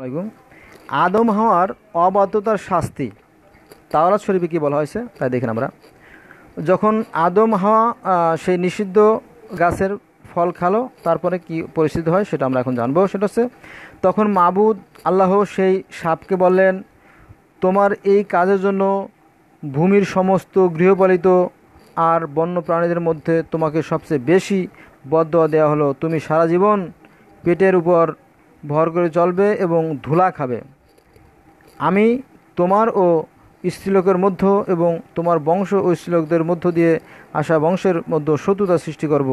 আলাইকুম আদম হওয়ার অবাধ্যতার শাস্তি তাওরাত শরীফে কী বলা হয়েছে তাই দেখেন আমরা যখন আদম হাওয়া সেই নিষিদ্ধ গাছের ফল খালো তারপরে কি পরিস্থিতি হয় সেটা আমরা এখন জানবো সেটা হচ্ছে তখন মাবুদ আল্লাহ সেই সাপকে বললেন তোমার এই কাজের জন্য ভূমির সমস্ত গৃহপালিত আর বন্য প্রাণীদের মধ্যে তোমাকে সবচেয়ে বেশি বদ দেওয়া হলো তুমি সারা জীবন পেটের উপর ভর করে চলবে এবং ধুলা খাবে আমি তোমার ও স্ত্রীলোকের মধ্য এবং তোমার বংশ ও স্ত্রীলোকদের মধ্য দিয়ে আসা বংশের মধ্যে শত্রুতা সৃষ্টি করব।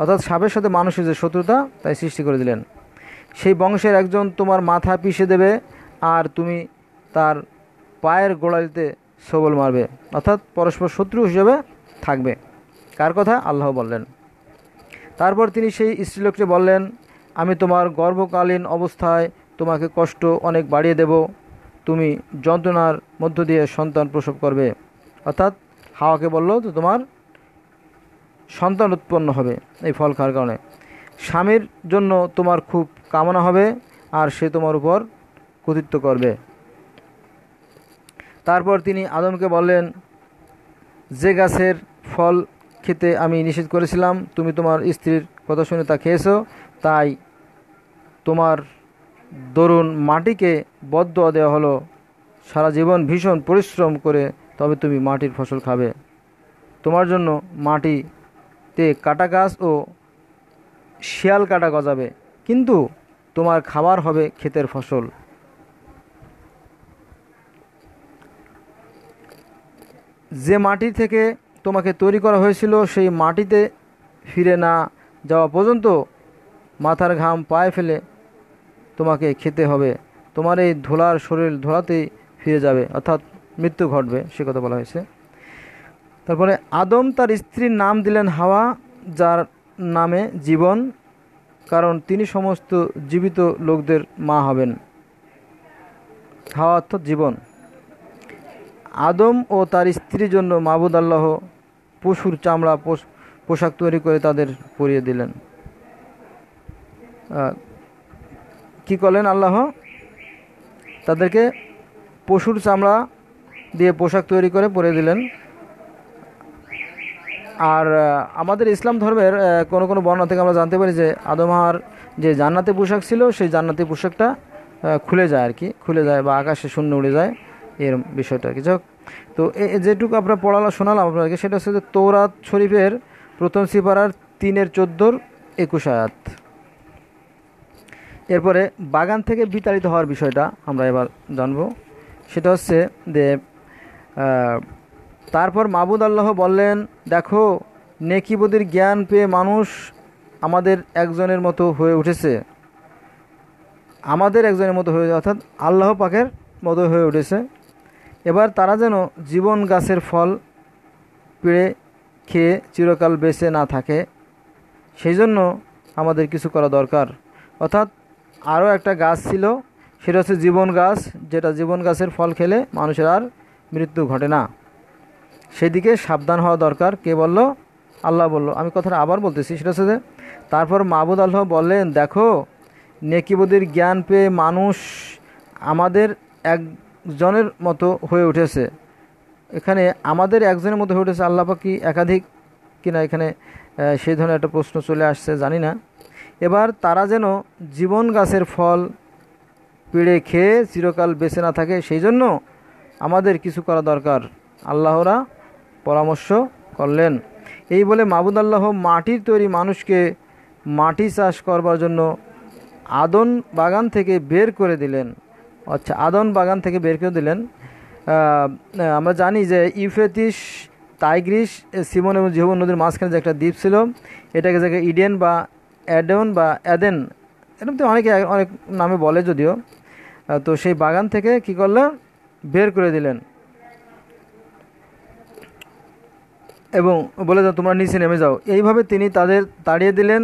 অর্থাৎ সাপের সাথে মানুষের যে শত্রুতা তাই সৃষ্টি করে দিলেন সেই বংশের একজন তোমার মাথা পিষে দেবে আর তুমি তার পায়ের গোড়ালিতে সবল মারবে অর্থাৎ পরস্পর শত্রু হিসেবে থাকবে কার কথা আল্লাহ বললেন তারপর তিনি সেই স্ত্রীলোককে বললেন আমি তোমার গর্ভকালীন অবস্থায় তোমাকে কষ্ট অনেক বাড়িয়ে দেব তুমি যন্ত্রণার মধ্য দিয়ে সন্তান প্রসব করবে অর্থাৎ হাওয়াকে বলল তো তোমার সন্তান উৎপন্ন হবে এই ফল খাওয়ার কারণে স্বামীর জন্য তোমার খুব কামনা হবে আর সে তোমার উপর কৃতিত্ব করবে তারপর তিনি আদমকে বললেন যে গাছের ফল খেতে আমি নিষেধ করেছিলাম তুমি তোমার স্ত্রীর কথা শুনে তা খেয়েছো তাই তোমার দরুন মাটিকে বদ্ধ দেওয়া হলো সারা জীবন ভীষণ পরিশ্রম করে তবে তুমি মাটির ফসল খাবে তোমার জন্য মাটিতে কাটা গাছ ও শিয়াল কাটা গজাবে কিন্তু তোমার খাবার হবে ক্ষেতের ফসল যে মাটি থেকে তোমাকে তৈরি করা হয়েছিল সেই মাটিতে ফিরে না যাওয়া পর্যন্ত মাথার ঘাম পায়ে ফেলে তোমাকে খেতে হবে তোমার এই ধোলার শরীর ধোলাতেই ফিরে যাবে অর্থাৎ মৃত্যু ঘটবে সে কথা বলা হয়েছে তারপরে আদম তার স্ত্রীর নাম দিলেন হাওয়া যার নামে জীবন কারণ তিনি সমস্ত জীবিত লোকদের মা হবেন হাওয়া অর্থাৎ জীবন আদম ও তার স্ত্রীর জন্য মাবুদ আল্লাহ পশুর চামড়া পোশাক তৈরি করে তাদের পরিয়ে দিলেন কি করলেন আল্লাহ তাদেরকে পশুর চামড়া দিয়ে পোশাক তৈরি করে পরে দিলেন আর আমাদের ইসলাম ধর্মের কোনো কোনো বর্ণনা থেকে আমরা জানতে পারি যে আদমহার যে জান্নাতি পোশাক ছিল সেই জান্নাতি পোশাকটা খুলে যায় আর কি খুলে যায় বা আকাশে শূন্য উড়ে যায় এর বিষয়টা আর কি যাক তো যেটুকু আমরা পড়ালা শোনালাম আপনাদেরকে সেটা হচ্ছে যে তৌরাত শরীফের প্রথম সিপারার তিনের চোদ্দোর একুশ আয়াত এরপরে বাগান থেকে বিতাড়িত হওয়ার বিষয়টা আমরা এবার জানব সেটা হচ্ছে যে তারপর মাবুদ আল্লাহ বললেন দেখো নেকিবদির জ্ঞান পেয়ে মানুষ আমাদের একজনের মতো হয়ে উঠেছে আমাদের একজনের মতো হয়ে অর্থাৎ আল্লাহ পাকের মতো হয়ে উঠেছে এবার তারা যেন জীবন গাছের ফল পেড়ে খেয়ে চিরকাল বেঁচে না থাকে সেই জন্য আমাদের কিছু করা দরকার অর্থাৎ আরও একটা গাছ ছিল সেটা হচ্ছে জীবন গাছ যেটা জীবন গাছের ফল খেলে মানুষের আর মৃত্যু ঘটে না সেদিকে সাবধান হওয়া দরকার কে বলল আল্লাহ বলল আমি কথাটা আবার বলতেছি সেটা হচ্ছে যে তারপর মাহবুদ আল্লাহ বললেন দেখো নেকিবদির জ্ঞান পেয়ে মানুষ আমাদের একজনের মতো হয়ে উঠেছে এখানে আমাদের একজনের মতো হয়ে উঠেছে আল্লাহ কি একাধিক কিনা এখানে সেই ধরনের একটা প্রশ্ন চলে আসছে জানি না এবার তারা যেন জীবন গাছের ফল পেড়ে খেয়ে চিরকাল বেঁচে না থাকে সেই জন্য আমাদের কিছু করা দরকার আল্লাহরা পরামর্শ করলেন এই বলে মাবুদ আল্লাহ মাটির তৈরি মানুষকে মাটি চাষ করবার জন্য আদন বাগান থেকে বের করে দিলেন আচ্ছা আদন বাগান থেকে বের করে দিলেন আমরা জানি যে ইউফেতিস তাইগ্রিস সিমন এবং জিহবন নদীর মাঝখানে যে একটা দ্বীপ ছিল এটাকে যাকে ইডেন বা অ্যাডন বা অ্যাডেন এরকম তো অনেকে অনেক নামে বলে যদিও তো সেই বাগান থেকে কি করলেন বের করে দিলেন এবং বলে যাও তোমরা নিচে নেমে যাও এইভাবে তিনি তাদের তাড়িয়ে দিলেন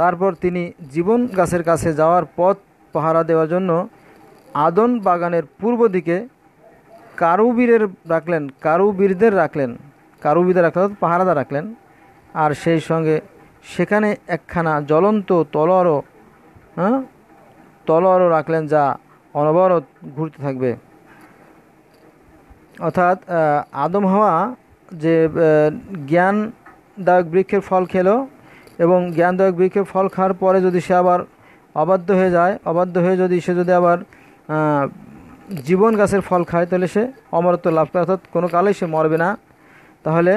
তারপর তিনি জীবন গাছের কাছে যাওয়ার পথ পাহারা দেওয়ার জন্য আদন বাগানের পূর্ব দিকে কারুবীরের রাখলেন কারুবীরদের রাখলেন কারুবীদের রাখলেন পাহারাদা রাখলেন আর সেই সঙ্গে সেখানে একখানা জ্বলন্ত তলোয়ারও হ্যাঁ তলোয়ারও রাখলেন যা অনবরত ঘুরতে থাকবে অর্থাৎ আদম হাওয়া যে জ্ঞানদায়ক বৃক্ষের ফল খেলো এবং জ্ঞানদায়ক বৃক্ষের ফল খাওয়ার পরে যদি সে আবার অবাধ্য হয়ে যায় অবাধ্য হয়ে যদি সে যদি আবার জীবন গাছের ফল খায় তাহলে সে অমরত্ব লাভ করে অর্থাৎ কোনো কালেই সে মরবে না তাহলে